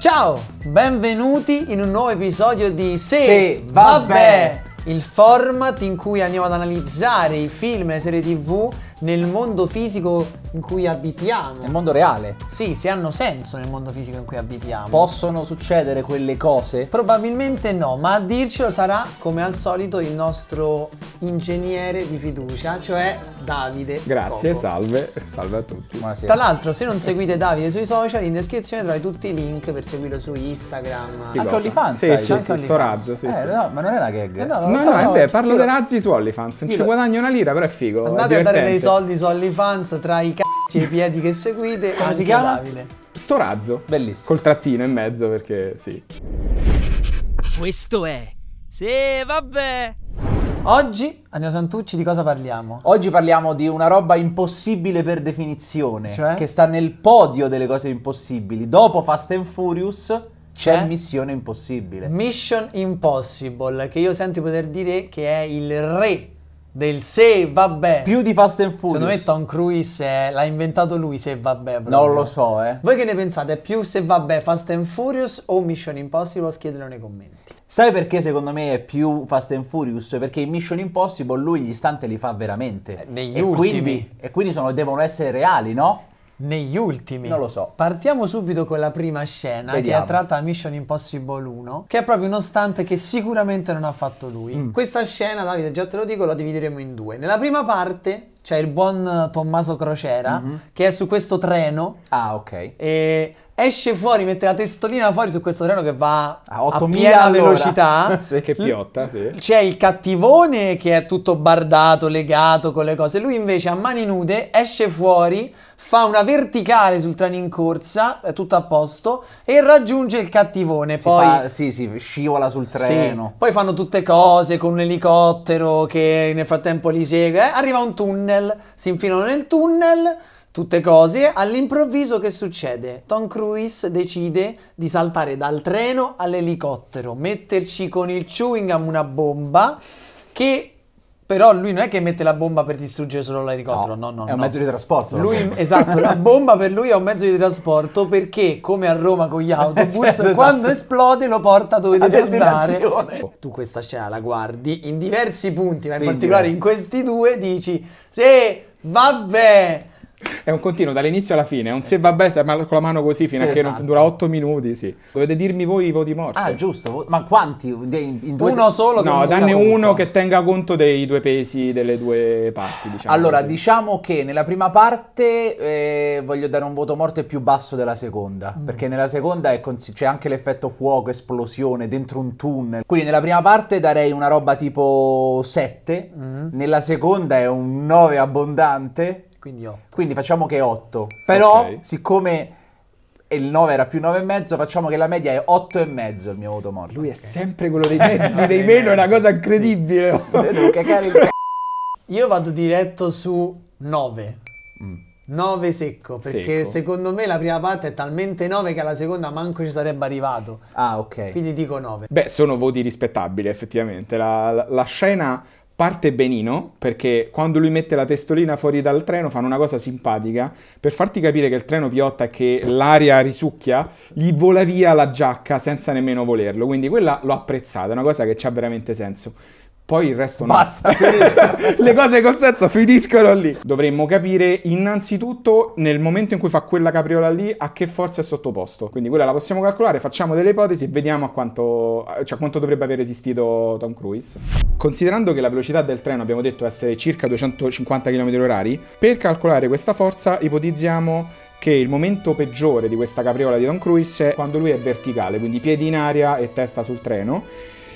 Ciao, benvenuti in un nuovo episodio di Se, Se vabbè. vabbè. il format in cui andiamo ad analizzare i film e le serie tv nel mondo fisico in cui abitiamo. Nel mondo reale. Sì, se hanno senso nel mondo fisico in cui abitiamo. Possono succedere quelle cose? Probabilmente no, ma a dircelo sarà come al solito il nostro ingegnere di fiducia, cioè Davide. Grazie, Coco. salve. Salve a tutti. Buonasera. Tra l'altro, se non seguite Davide sui social, in descrizione trovate tutti i link per seguirlo su Instagram. Che anche OnlyFans. Sì, sai, sì, anche sì, sto razzo, sì, eh, sì. No, ma non è una gag. Eh, no, no, no, no beh, parlo io... dei razzi su OnlyFans. Non ci guadagno una lira, però è figo. Andate è a dare dei soldi su OnlyFans tra i i piedi che seguite. Come si chiama? Davide. Storazzo. Bellissimo. Col trattino in mezzo perché sì. Questo è... Sì, vabbè. Oggi, Antonio Santucci, di cosa parliamo? Oggi parliamo di una roba impossibile per definizione, cioè? che sta nel podio delle cose impossibili. Dopo Fast and Furious c'è eh? Missione Impossibile. Mission Impossible, che io sento poter dire che è il re del se vabbè. Più di Fast and Furious. Secondo me Tom Cruise è... l'ha inventato lui se vabbè. Proprio. Non lo so, eh. Voi che ne pensate? È più se vabbè Fast and Furious o Mission Impossible? Schiedelo nei commenti. Sai perché secondo me è più Fast and Furious? Perché in Mission Impossible lui gli istanti li fa veramente. Eh, negli e ultimi. Quindi, e quindi sono, devono essere reali, no? negli ultimi. Non lo so. Partiamo subito con la prima scena Vediamo. che è tratta da Mission Impossible 1, che è proprio uno stunt che sicuramente non ha fatto lui. Mm. Questa scena, Davide, già te lo dico, la divideremo in due. Nella prima parte c'è il buon Tommaso Crociera mm-hmm. che è su questo treno. Ah, ok. E esce fuori, mette la testolina fuori su questo treno che va a, 8 a piena velocità. sì, che piotta, sì. C'è il cattivone che è tutto bardato, legato con le cose. Lui invece a mani nude esce fuori, fa una verticale sul treno in corsa, è tutto a posto, e raggiunge il cattivone. Si poi fa, sì, sì, scivola sul treno. Sì. Poi fanno tutte cose con un elicottero che nel frattempo li segue. Eh, arriva un tunnel, si infilano nel tunnel tutte cose. All'improvviso che succede? Tom Cruise decide di saltare dal treno all'elicottero, metterci con il chewing gum una bomba che però lui non è che mette la bomba per distruggere solo l'elicottero, no, no, no. È un no. mezzo di trasporto. Lui, esatto, la bomba per lui è un mezzo di trasporto perché, come a Roma con gli autobus, eh, certo, esatto. quando esplode lo porta dove a deve andare. Tu questa scena la guardi in diversi punti, ma in sì, particolare in, in questi due dici, sì, vabbè, È un continuo dall'inizio alla fine, è un se vabbè, se, ma con la mano così fino sì, a che esatto. non dura 8 minuti, sì. Dovete dirmi voi i voti morti. Ah, giusto, ma quanti? In due... Uno solo? No, danne uno che tenga conto dei due pesi delle due parti, diciamo Allora, così. diciamo che nella prima parte eh, voglio dare un voto morto più basso della seconda, mm. perché nella seconda cons- c'è anche l'effetto fuoco, esplosione, dentro un tunnel. Quindi nella prima parte darei una roba tipo 7, mm. nella seconda è un 9 abbondante quindi 8. Quindi facciamo che è 8. Però, okay. siccome il 9 era più 9,5, facciamo che la media è 8,5 il mio voto morto. Lui è okay. sempre quello dei mezzi, dei meno, è una cosa incredibile. Sì. Devo Io vado diretto su 9. Mm. 9 secco, perché secco. secondo me la prima parte è talmente 9 che alla seconda manco ci sarebbe arrivato. Ah, ok. Quindi dico 9. Beh, sono voti rispettabili, effettivamente. la, la, la scena parte benino, perché quando lui mette la testolina fuori dal treno fanno una cosa simpatica, per farti capire che il treno piotta e che l'aria risucchia, gli vola via la giacca senza nemmeno volerlo, quindi quella l'ho apprezzata, è una cosa che ha veramente senso poi il resto no. Basta, le cose con senso finiscono lì. Dovremmo capire innanzitutto nel momento in cui fa quella capriola lì a che forza è sottoposto. Quindi quella la possiamo calcolare, facciamo delle ipotesi e vediamo a quanto, cioè, quanto dovrebbe aver resistito Tom Cruise. Considerando che la velocità del treno abbiamo detto essere circa 250 km/h, per calcolare questa forza ipotizziamo che il momento peggiore di questa capriola di Tom Cruise è quando lui è verticale, quindi piedi in aria e testa sul treno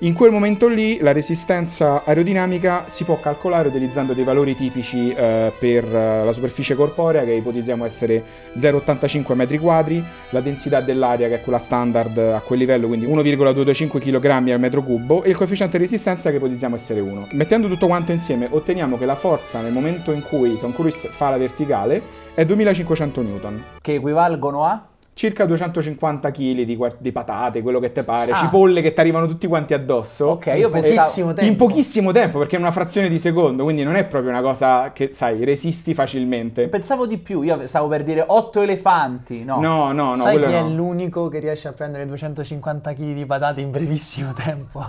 in quel momento lì la resistenza aerodinamica si può calcolare utilizzando dei valori tipici eh, per eh, la superficie corporea che ipotizziamo essere 0,85 m2, la densità dell'aria che è quella standard a quel livello, quindi 1,225 kg al m3 e il coefficiente di resistenza che ipotizziamo essere 1. Mettendo tutto quanto insieme otteniamo che la forza nel momento in cui Tom Cruise fa la verticale è 2500 N. Che equivalgono a? circa 250 kg di, di, patate, quello che te pare, ah. cipolle che ti arrivano tutti quanti addosso. Ok, io Pochissimo Tempo. In pochissimo tempo, perché è una frazione di secondo, quindi non è proprio una cosa che, sai, resisti facilmente. Pensavo di più, io stavo per dire 8 elefanti, no? No, no, no. Sai chi no. è l'unico che riesce a prendere 250 kg di patate in brevissimo tempo?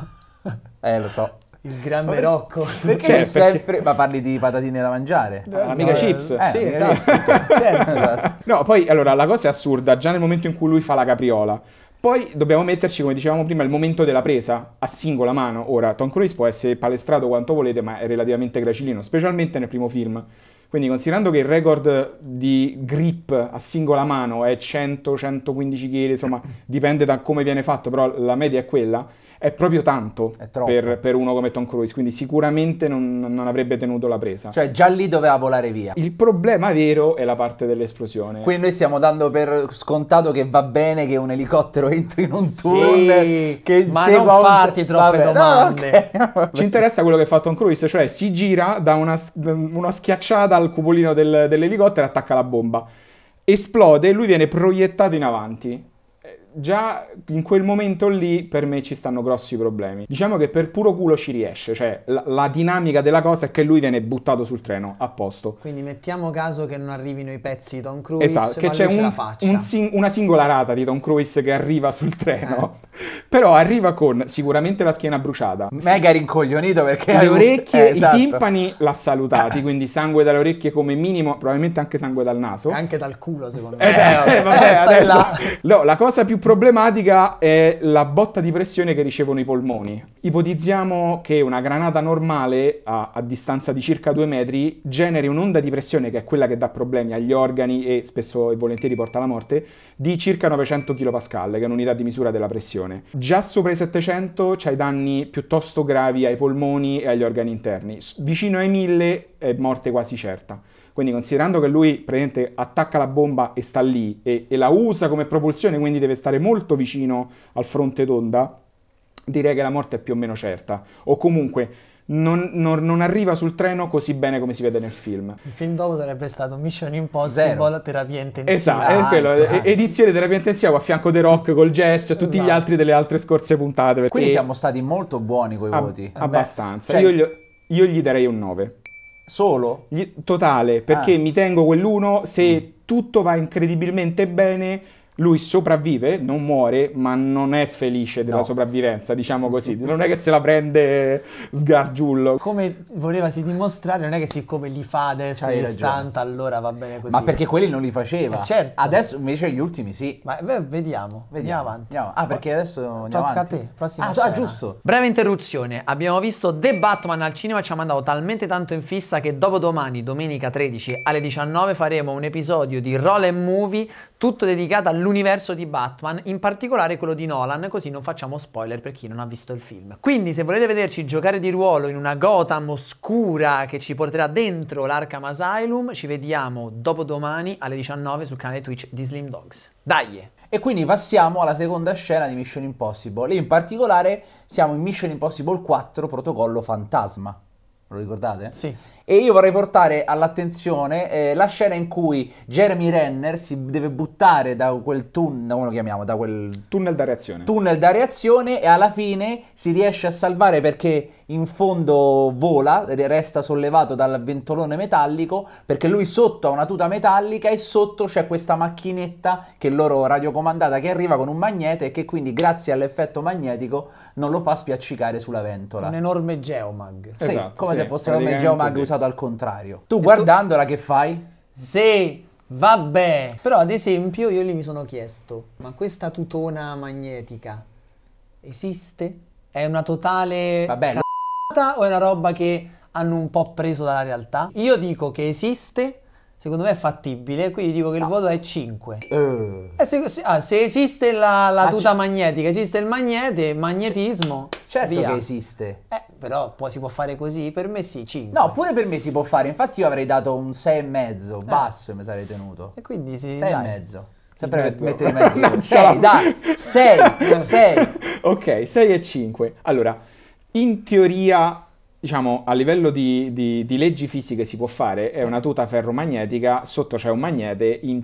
eh, lo so. Il grande Rocco. Perché cioè, sempre... Ma parli di patatine da mangiare? Eh, no, ah, mica no, eh, chips. Eh, sì, esatto. certo, esatto. No, poi allora la cosa è assurda, già nel momento in cui lui fa la capriola. Poi dobbiamo metterci, come dicevamo prima, il momento della presa a singola mano. Ora, Tom Cruise può essere palestrato quanto volete, ma è relativamente gracilino, specialmente nel primo film. Quindi considerando che il record di grip a singola mano è 100-115 kg, insomma dipende da come viene fatto, però la media è quella, è proprio tanto è per, per, uno come Tom Cruise, quindi sicuramente non, non, avrebbe tenuto la presa. Cioè già lì doveva volare via. Il problema vero è la parte dell'esplosione. Quindi noi stiamo dando per scontato che va bene che un elicottero entri in un tunnel, sì, che ma non un... farti troppe vabbè, domande. No, okay. Ci interessa quello che fa Tom Cruise, cioè si gira, dà una, una schiacciata al cupolino del, dell'elicottero e attacca la bomba. Esplode e lui viene proiettato in avanti già in quel momento lì per me ci stanno grossi problemi. Diciamo che per puro culo ci riesce, cioè la, la, dinamica della cosa è che lui viene buttato sul treno, a posto. Quindi mettiamo caso che non arrivino i pezzi di Tom Cruise, esatto, che c'è un, un sing- una singola rata di Tom Cruise che arriva sul treno, eh. però arriva con sicuramente la schiena bruciata. Mega rincoglionito perché... Le orecchie, eh, esatto. i timpani l'ha salutati, quindi sangue dalle orecchie come minimo, probabilmente anche sangue dal naso. E anche dal culo secondo eh, me. Eh, eh vabbè, adesso... No, la cosa più problematica è la botta di pressione che ricevono i polmoni. Ipotizziamo che una granata normale a, a distanza di circa 2 metri generi un'onda di pressione, che è quella che dà problemi agli organi e spesso e volentieri porta alla morte, di circa 900 kPa, che è un'unità di misura della pressione. Già sopra i 700 c'hai danni piuttosto gravi ai polmoni e agli organi interni. Vicino ai 1000 è morte quasi certa. Quindi considerando che lui praticamente attacca la bomba e sta lì e, e la usa come propulsione, quindi deve stare molto vicino al fronte d'onda, direi che la morte è più o meno certa. O comunque non, non, non, arriva sul treno così bene come si vede nel film. Il film dopo sarebbe stato Mission Impossible, Zero. terapia intensiva. Esatto, ah, è quello, ah. edizione terapia intensiva a fianco The Rock col Jess e tutti no. gli esatto. altri delle altre scorse puntate. Quindi e siamo stati molto buoni con i voti. Abbastanza. Cioè, io, gli, io, gli, darei un 9. Solo? Totale, perché ah. mi tengo quell'uno se mm. tutto va incredibilmente bene lui sopravvive, non muore, ma non è felice della no. sopravvivenza, diciamo così. Non è che se la prende sgargiullo. Come volevasi dimostrare, non è che siccome li fa adesso istante, allora va bene così. Ma perché quelli non li faceva. Eh, certo. Adesso invece gli ultimi sì. Ma beh, vediamo, vediamo avanti. Andiamo. Ah, perché adesso andiamo Tocca a te, prossima ah, ah, scena. giusto. Breve interruzione. Abbiamo visto The Batman al cinema, ci ha mandato talmente tanto in fissa che dopo domani, domenica 13 alle 19, faremo un episodio di Roll and Movie tutto dedicato all'universo di Batman, in particolare quello di Nolan, così non facciamo spoiler per chi non ha visto il film. Quindi se volete vederci giocare di ruolo in una Gotham oscura che ci porterà dentro l'Arkham Asylum, ci vediamo dopodomani alle 19 sul canale Twitch di Slim Dogs. Dai! E quindi passiamo alla seconda scena di Mission Impossible, e in particolare siamo in Mission Impossible 4 Protocollo Fantasma lo ricordate? Sì. E io vorrei portare all'attenzione eh, la scena in cui Jeremy Renner si deve buttare da quel tunnel, come lo chiamiamo, da quel tunnel da reazione. Tunnel da reazione e alla fine si riesce a salvare perché in fondo vola, resta sollevato dal ventolone metallico perché lui sotto ha una tuta metallica e sotto c'è questa macchinetta che loro radiocomandata che arriva con un magnete e che quindi grazie all'effetto magnetico non lo fa spiaccicare sulla ventola. Un enorme geomag. Sì, esatto. Come se fosse come Geomag sì. usato al contrario. Tu e guardandola tu... che fai? Sì, vabbè. Però ad esempio io lì mi sono chiesto, ma questa tutona magnetica esiste? È una totale vabbè, o è una roba che hanno un po' preso dalla realtà? Io dico che esiste Secondo me è fattibile, quindi dico che il no. voto è 5. Uh. Eh. eh, se, se, ah, se, esiste la, la tuta magnetica, esiste il magnete, magnetismo. Certo via. che esiste. Eh, però può, si può fare così? Per me sì, 5. No, pure per me si può fare. Infatti io avrei dato un 6,5, eh. basso mi sarei tenuto. E quindi sì, 6,5. Sempre per mettere in mezzo. 6, dai, 6, 6. Ok, 6 e 5. Allora, in teoria diciamo, a livello di, di, di, leggi fisiche si può fare, è una tuta ferromagnetica, sotto c'è un magnete, in,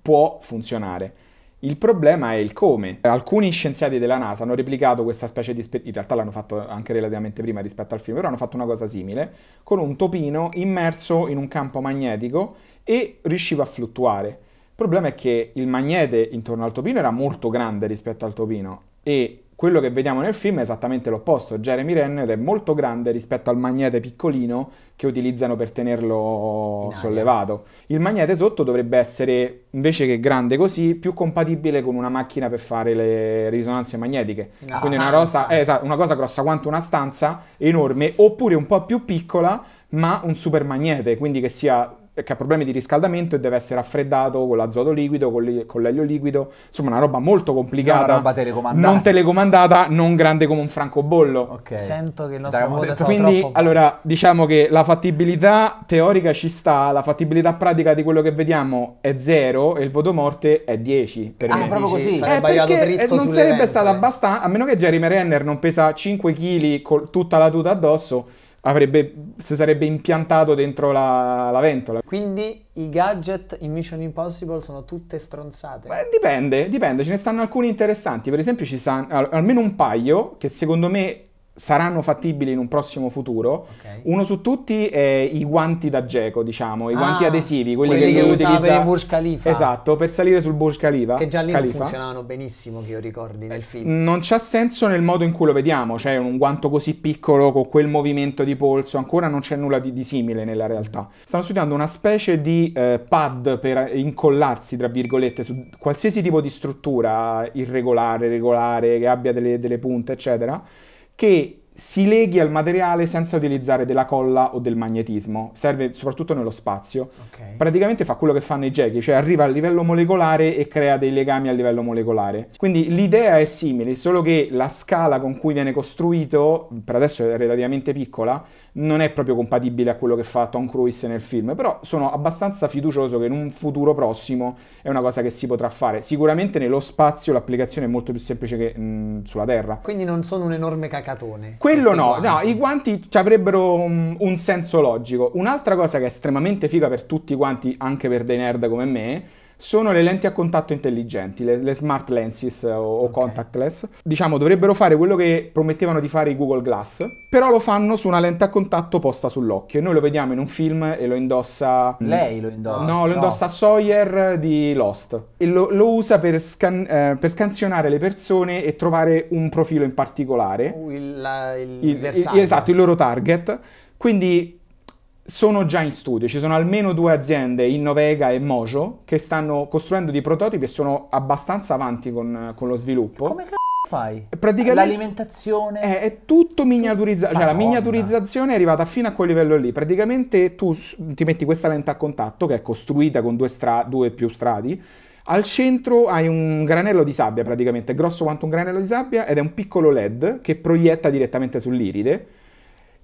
può funzionare. Il problema è il come. Alcuni scienziati della NASA hanno replicato questa specie di esperimento, in realtà l'hanno fatto anche relativamente prima rispetto al film, però hanno fatto una cosa simile, con un topino immerso in un campo magnetico e riusciva a fluttuare. Il problema è che il magnete intorno al topino era molto grande rispetto al topino e quello che vediamo nel film è esattamente l'opposto, Jeremy Renner è molto grande rispetto al magnete piccolino che utilizzano per tenerlo sollevato. Il magnete sotto dovrebbe essere, invece che grande così, più compatibile con una macchina per fare le risonanze magnetiche. Una Quindi una, rosa, eh, esatto, una cosa grossa quanto una stanza, enorme, oppure un po' più piccola ma un super magnete, quindi che sia perché ha problemi di riscaldamento e deve essere raffreddato con l'azoto liquido, con, l'elio liquido, insomma una roba molto complicata. Una roba telecomandata. Non telecomandata, non grande come un francobollo. Ok. Sento che il nostro modo Quindi, allora, diciamo che la fattibilità teorica ci sta, la fattibilità pratica di quello che vediamo è zero e il voto morte è 10. Per ah, me. proprio così? Sarebbe eh, eh non sarebbe stata abbastanza, a meno che Jeremy Renner non pesa 5 kg con tutta la tuta addosso, avrebbe, si sarebbe impiantato dentro la, la, ventola. Quindi i gadget in Mission Impossible sono tutte stronzate? Beh, dipende, dipende, ce ne stanno alcuni interessanti, per esempio ci stanno almeno un paio che secondo me saranno fattibili in un prossimo futuro. Okay. Uno su tutti è i guanti da geco, diciamo, i ah, guanti adesivi, quelli, quelli che, che usava utilizza... per il Burj Khalifa. Esatto, per salire sul Burj Khalifa. Che già lì Khalifa. non funzionavano benissimo, che io ricordi nel film. Eh, non c'ha senso nel modo in cui lo vediamo, cioè un guanto così piccolo con quel movimento di polso, ancora non c'è nulla di, di simile nella realtà. Stanno studiando una specie di eh, pad per incollarsi, tra virgolette, su qualsiasi tipo di struttura irregolare, regolare, che abbia delle, delle punte, eccetera che si leghi al materiale senza utilizzare della colla o del magnetismo, serve soprattutto nello spazio. Okay. Praticamente fa quello che fanno i gechi, cioè arriva al livello molecolare e crea dei legami a livello molecolare. Quindi l'idea è simile, solo che la scala con cui viene costruito, per adesso è relativamente piccola, non è proprio compatibile a quello che fa Tom Cruise nel film, però sono abbastanza fiducioso che in un futuro prossimo è una cosa che si potrà fare. Sicuramente nello spazio l'applicazione è molto più semplice che mh, mm, sulla Terra. Quindi non sono un enorme cacatone. Quello no, guanti. no, i guanti ci avrebbero um, un senso logico. Un'altra cosa che è estremamente figa per tutti quanti, anche per dei nerd come me, sono le lenti a contatto intelligenti, le, le smart lenses o, okay. contactless. Diciamo dovrebbero fare quello che promettevano di fare i Google Glass, però lo fanno su una lente a contatto posta sull'occhio e noi lo vediamo in un film e lo indossa... Lei lo indossa? No, lo indossa no. Sawyer di Lost e lo, lo usa per, scan, eh, per, scansionare le persone e trovare un profilo in particolare. Uh, il, il, il, il, esatto, il loro target. Quindi sono già in studio, ci sono almeno due aziende, Innovega e Mojo, che stanno costruendo dei prototipi e sono abbastanza avanti con, con lo sviluppo. Come c***o fai? Praticamente L'alimentazione? È, eh, è tutto miniaturizzato, cioè la miniaturizzazione è arrivata fino a quel livello lì, praticamente tu ti metti questa lente a contatto che è costruita con due, stra- due più strati, al centro hai un granello di sabbia praticamente, grosso quanto un granello di sabbia ed è un piccolo LED che proietta direttamente sull'iride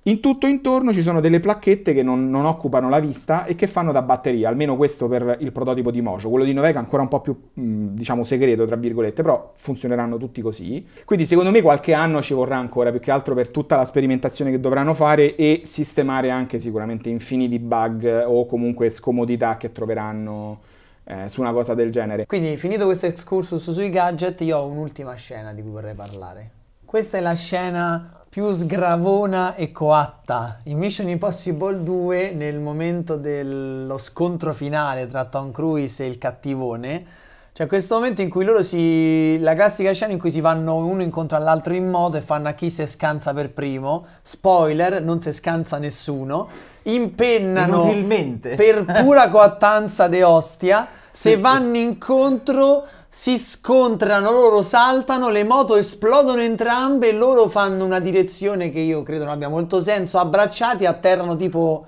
in tutto intorno ci sono delle placchette che non, non, occupano la vista e che fanno da batteria, almeno questo per il prototipo di Mojo. Quello di Novega è ancora un po' più, mm, diciamo, segreto, tra virgolette, però funzioneranno tutti così. Quindi secondo me qualche anno ci vorrà ancora, più che altro per tutta la sperimentazione che dovranno fare e sistemare anche sicuramente infiniti bug o comunque scomodità che troveranno eh, su una cosa del genere. Quindi finito questo excursus sui gadget, io ho un'ultima scena di cui vorrei parlare. Questa è la scena più sgravona e coatta. In Mission Impossible 2, nel momento dello scontro finale tra Tom Cruise e il cattivone, cioè questo momento in cui loro si... la classica scena in cui si vanno uno incontro all'altro in moto e fanno a chi se scansa per primo. Spoiler, non se scansa nessuno. Impennano Inutilmente. per pura coattanza de ostia. Se sì. vanno incontro si scontrano, loro saltano, le moto esplodono entrambe, loro fanno una direzione che io credo non abbia molto senso, abbracciati atterrano tipo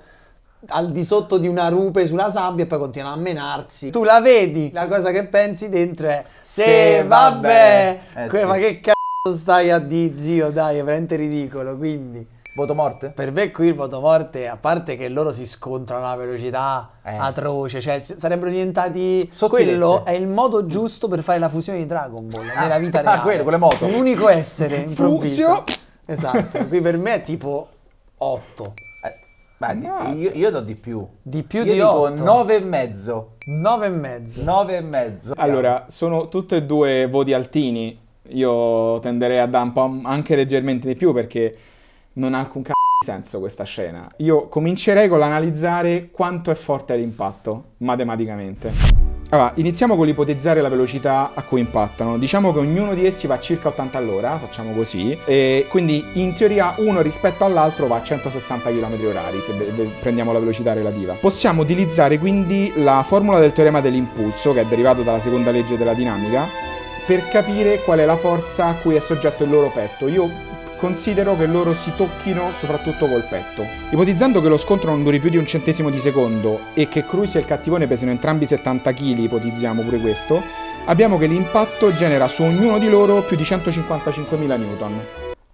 al di sotto di una rupe sulla sabbia e poi continuano a menarsi. Tu la vedi, la cosa che pensi dentro è se vabbè, eh, que- sì. ma che cazzo stai a di zio, dai, è veramente ridicolo, quindi Voto morte? Per me qui il voto morte, a parte che loro si scontrano a una velocità eh. atroce, cioè sarebbero diventati... Sottilette. Quello è il modo giusto per fare la fusione di Dragon Ball ah. nella vita ah, ah, reale. Ah, quello, con le moto. L'unico essere improvviso. Fusio! Esatto, qui per me è tipo 8. Eh, ma io, io, do di più. Di più io di dico 8. 9 e mezzo. 9 e mezzo. 9 e mezzo. Allora, sono tutte e due voti altini. Io tenderei a dare un po' anche leggermente di più perché non ha alcun c***o di senso questa scena. Io comincerei con l'analizzare quanto è forte l'impatto, matematicamente. Allora, iniziamo con l'ipotizzare la velocità a cui impattano. Diciamo che ognuno di essi va a circa 80 all'ora, facciamo così, e quindi in teoria uno rispetto all'altro va a 160 km h se prendiamo la velocità relativa. Possiamo utilizzare quindi la formula del teorema dell'impulso, che è derivato dalla seconda legge della dinamica, per capire qual è la forza a cui è soggetto il loro petto. Io considero che loro si tocchino soprattutto col petto. Ipotizzando che lo scontro non duri più di un centesimo di secondo e che Cruz e il cattivone pesino entrambi 70 kg, ipotizziamo pure questo, abbiamo che l'impatto genera su ognuno di loro più di 155.000 newton.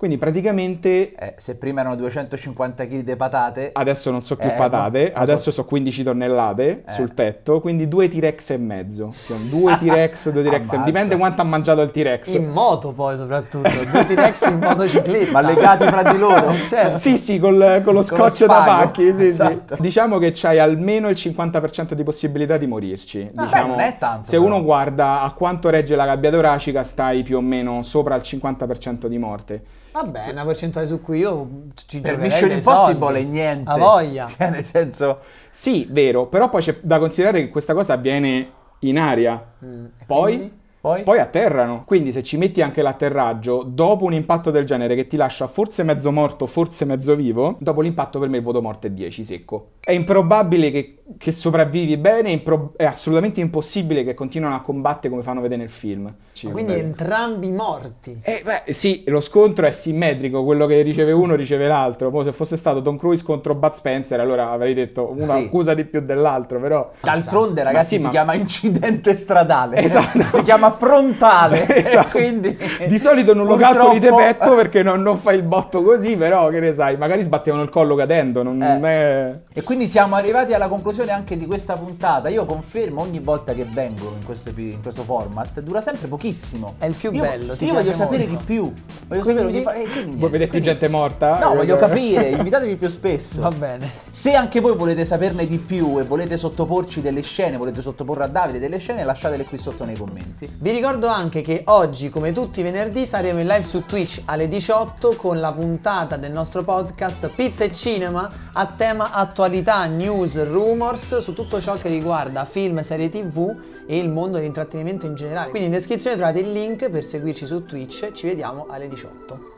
Quindi praticamente... Eh, se prima erano 250 kg di patate... Adesso non so più eh, patate, ma... adesso so... so 15 tonnellate eh. sul petto, quindi due T-Rex e mezzo. Cioè, due T-Rex, due T-Rex, ah, dipende quanto ha mangiato il T-Rex. In moto poi soprattutto, due T-Rex in motocicletta. ma legati fra di loro? Certo. Sì, sì, col, con lo con scotch lo da pacchi, sì, esatto. sì. Diciamo che c'hai almeno il 50% di possibilità di morirci. No, ah, diciamo, beh, non è tanto. Se però. uno guarda a quanto regge la gabbia toracica stai più o meno sopra il 50% di morte. Vabbè, una percentuale su cui io ci per Mission Impossible è niente. A voglia. Cioè, nel senso, sì, vero, però poi c'è da considerare che questa cosa avviene in aria. Mm. Poi... Poi? poi? atterrano. Quindi se ci metti anche l'atterraggio, dopo un impatto del genere che ti lascia forse mezzo morto, forse mezzo vivo, dopo l'impatto per me il voto morto è 10 secco. È improbabile che che sopravvivi bene impro- è assolutamente impossibile che continuino a combattere come fanno vedere nel film. Sì, quindi beh. entrambi morti. Eh, beh, sì, lo scontro è simmetrico, quello che riceve uno riceve l'altro. Poi se fosse stato Don Cruise contro Bud Spencer, allora avrei detto uno sì. accusa di più dell'altro, però... D'altronde ragazzi ma sì, ma... si chiama incidente stradale, esatto. si chiama frontale, esatto. quindi... Di solito non lo Purtroppo... calcoli di petto perché non, non, fai il botto così, però che ne sai, magari sbattevano il collo cadendo, non eh. è... E quindi siamo arrivati alla conclusione conclusione anche di questa puntata. Io confermo ogni volta che vengo in questo, in questo format, dura sempre pochissimo. È il più io, bello. Io voglio sapere di più. Voglio quindi, sapere ogni... eh, quindi, Vuoi vedere più gente morta? No, voglio capire, Invitatevi più spesso. Va bene. Se anche voi volete saperne di più e volete sottoporci delle scene, volete sottoporre a Davide delle scene, lasciatele qui sotto nei commenti. Vi ricordo anche che oggi, come tutti i venerdì, saremo in live su Twitch alle 18 con la puntata del nostro podcast Pizza e Cinema a tema attualità, news, rumor Rumors su tutto ciò che riguarda film, serie tv e il mondo dell'intrattenimento in generale. Quindi in descrizione trovate il link per seguirci su Twitch, ci vediamo alle 18.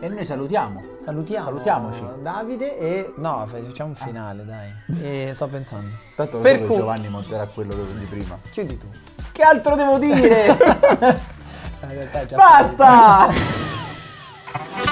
E noi salutiamo. Salutiamo. Salutiamoci. Davide e... No, facciamo un ah. finale, ah. dai. E sto pensando. Tanto per cui... Giovanni monterà quello di prima. Chiudi tu. Che altro devo dire? Ah, Basta!